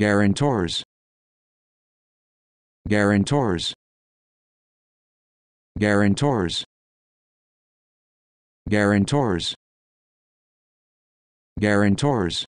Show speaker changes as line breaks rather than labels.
guarantors guarantors guarantors guarantors guarantors